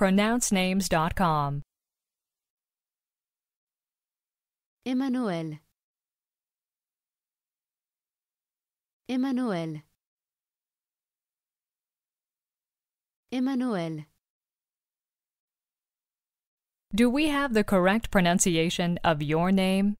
pronouncenames.com. Emmanuel. Emmanuel. Emmanuel. Do we have the correct pronunciation of your name?